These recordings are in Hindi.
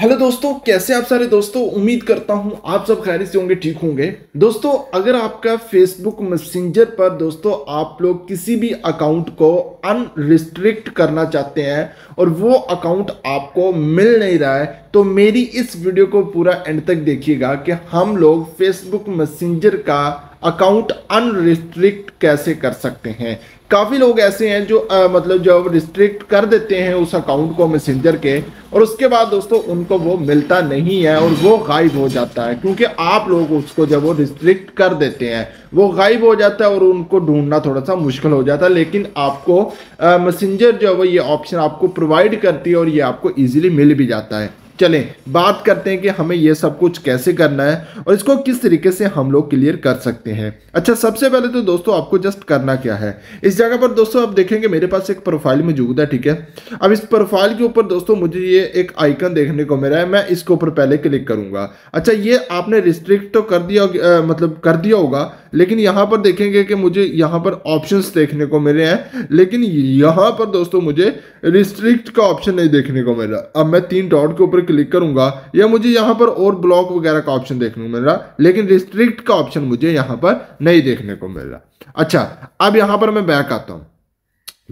हेलो दोस्तों कैसे आप सारे दोस्तों उम्मीद करता हूं आप सब खैर से होंगे ठीक होंगे दोस्तों अगर आपका फेसबुक मैसेंजर पर दोस्तों आप लोग किसी भी अकाउंट को अनरिस्ट्रिक्ट करना चाहते हैं और वो अकाउंट आपको मिल नहीं रहा है तो मेरी इस वीडियो को पूरा एंड तक देखिएगा कि हम लोग फेसबुक मैसेंजर का अकाउंट अनरिस्ट्रिक्ट कैसे कर सकते हैं काफ़ी लोग ऐसे हैं जो आ, मतलब जो रिस्ट्रिक्ट कर देते हैं उस अकाउंट को मैसेंजर के और उसके बाद दोस्तों उनको वो मिलता नहीं है और वो गायब हो जाता है क्योंकि आप लोग उसको जब वो रिस्ट्रिक्ट कर देते हैं वो गायब हो जाता है और उनको ढूंढना थोड़ा सा मुश्किल हो जाता है लेकिन आपको मैसेंजर जो है वो ये ऑप्शन आपको प्रोवाइड करती है और ये आपको ईजिली मिल भी जाता है चलें बात करते हैं कि हमें यह सब कुछ कैसे करना है और इसको किस तरीके से हम लोग क्लियर कर सकते हैं अच्छा सबसे पहले तो दोस्तों आपको जस्ट करना क्या है इस जगह पर दोस्तों आप देखेंगे मेरे पास एक प्रोफाइल मौजूद है ठीक है अब इस प्रोफाइल के ऊपर दोस्तों मुझे ये एक आइकन देखने को मिला है मैं इसके ऊपर पहले क्लिक करूंगा अच्छा ये आपने रिस्ट्रिक्ट तो कर दिया आ, मतलब कर दिया होगा लेकिन यहाँ पर देखेंगे कि मुझे यहाँ पर ऑप्शन देखने को मिले हैं लेकिन यहाँ पर दोस्तों मुझे रिस्ट्रिक्ट का ऑप्शन नहीं देखने को मिला अब मैं तीन डॉट के ऊपर क्लिक करूंगा या मुझे यहां पर और ब्लॉक वगैरह का ऑप्शन देखने को मिल रहा लेकिन रिस्ट्रिक्ट का ऑप्शन मुझे यहां पर नहीं देखने को मिल रहा अच्छा अब यहां पर मैं बैक आता हूं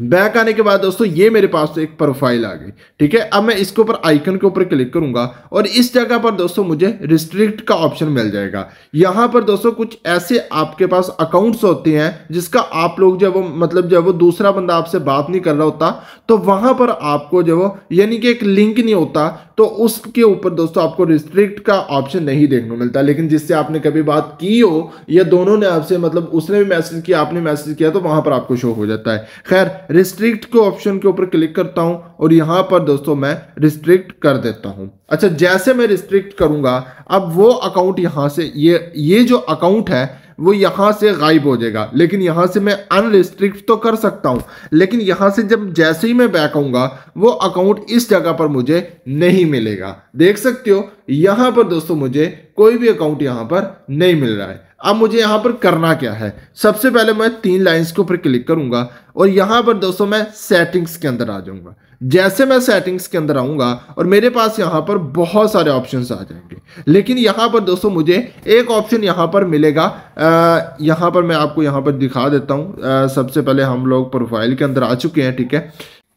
बैक आने के बाद दोस्तों ये मेरे पास तो एक प्रोफाइल आ गई ठीक है अब मैं इसके ऊपर आइकन के ऊपर क्लिक करूंगा और इस जगह पर दोस्तों मुझे रिस्ट्रिक्ट का ऑप्शन मिल जाएगा यहाँ पर दोस्तों कुछ ऐसे आपके पास अकाउंट्स होते हैं जिसका आप लोग जब वो मतलब जब वो दूसरा बंदा आपसे बात नहीं कर रहा होता तो वहां पर आपको जब यानी कि एक लिंक नहीं होता तो उसके ऊपर दोस्तों आपको रिस्ट्रिक्ट का ऑप्शन नहीं देखने को मिलता लेकिन जिससे आपने कभी बात की हो या दोनों ने आपसे मतलब उसने भी मैसेज किया आपने मैसेज किया तो वहां पर आपको शो हो जाता है खैर रिस्ट्रिक्ट के ऑप्शन के ऊपर क्लिक करता हूं और यहां पर दोस्तों मैं रिस्ट्रिक्ट कर देता हूं अच्छा जैसे मैं रिस्ट्रिक्ट करूंगा अब वो अकाउंट यहां से ये ये जो अकाउंट है वो यहाँ से गायब हो जाएगा लेकिन यहाँ से मैं अनरिस्ट्रिक्ट तो कर सकता हूँ लेकिन यहाँ से जब जैसे ही मैं बैक आऊंगा वो अकाउंट इस जगह पर मुझे नहीं मिलेगा देख सकते हो यहां पर दोस्तों मुझे कोई भी अकाउंट यहां पर नहीं मिल रहा है अब मुझे यहां पर करना क्या है सबसे पहले मैं तीन लाइंस के ऊपर क्लिक करूंगा और यहां पर दोस्तों मैं सेटिंग्स के अंदर आ जाऊंगा जैसे मैं सेटिंग्स के अंदर आऊंगा और मेरे पास यहां पर बहुत सारे ऑप्शन आ जाएंगे लेकिन यहां पर दोस्तों मुझे एक ऑप्शन यहां पर मिलेगा आ, पर मैं आपको यहां पर दिखा देता हूँ सबसे पहले हम लोग प्रोफाइल के अंदर आ चुके हैं ठीक है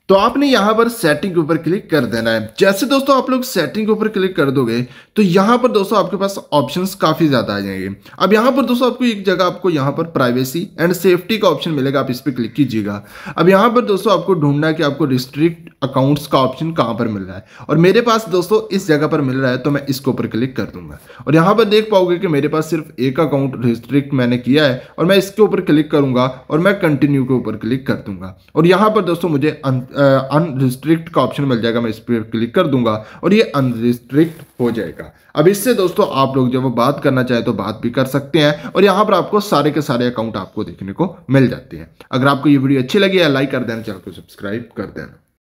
तो आपने यहाँ पर सेटिंग के ऊपर क्लिक कर देना है जैसे दोस्तों आप लोग सेटिंग के ऊपर क्लिक कर दोगे तो यहाँ पर दोस्तों आपके पास ऑप्शंस काफ़ी ज़्यादा आ जाएंगे अब यहाँ पर दोस्तों आपको एक जगह आपको यहाँ पर प्राइवेसी एंड सेफ्टी का ऑप्शन मिलेगा आप इस पर क्लिक कीजिएगा अब यहाँ पर दोस्तों आपको ढूंढना कि आपको रिस्ट्रिक्ट अकाउंट्स का ऑप्शन कहाँ पर मिल रहा है और मेरे पास दोस्तों इस जगह पर मिल रहा है तो मैं इसके ऊपर क्लिक कर दूंगा और यहाँ पर देख पाओगे कि मेरे पास सिर्फ एक अकाउंट रिस्ट्रिक्ट मैंने किया है और मैं इसके ऊपर क्लिक करूंगा और मैं कंटिन्यू के ऊपर क्लिक कर दूंगा और यहाँ पर दोस्तों मुझे अं- अनरिस्ट्रिक्ट का ऑप्शन मिल जाएगा मैं इस पर क्लिक कर दूंगा और ये अनरिस्ट्रिक्ट हो जाएगा अब इससे दोस्तों आप लोग जब बात करना चाहे तो बात भी कर सकते हैं और यहाँ पर आपको सारे के सारे अकाउंट आपको देखने को मिल जाते हैं अगर आपको ये वीडियो अच्छी लगी है लाइक कर देना चैनल को सब्सक्राइब कर देना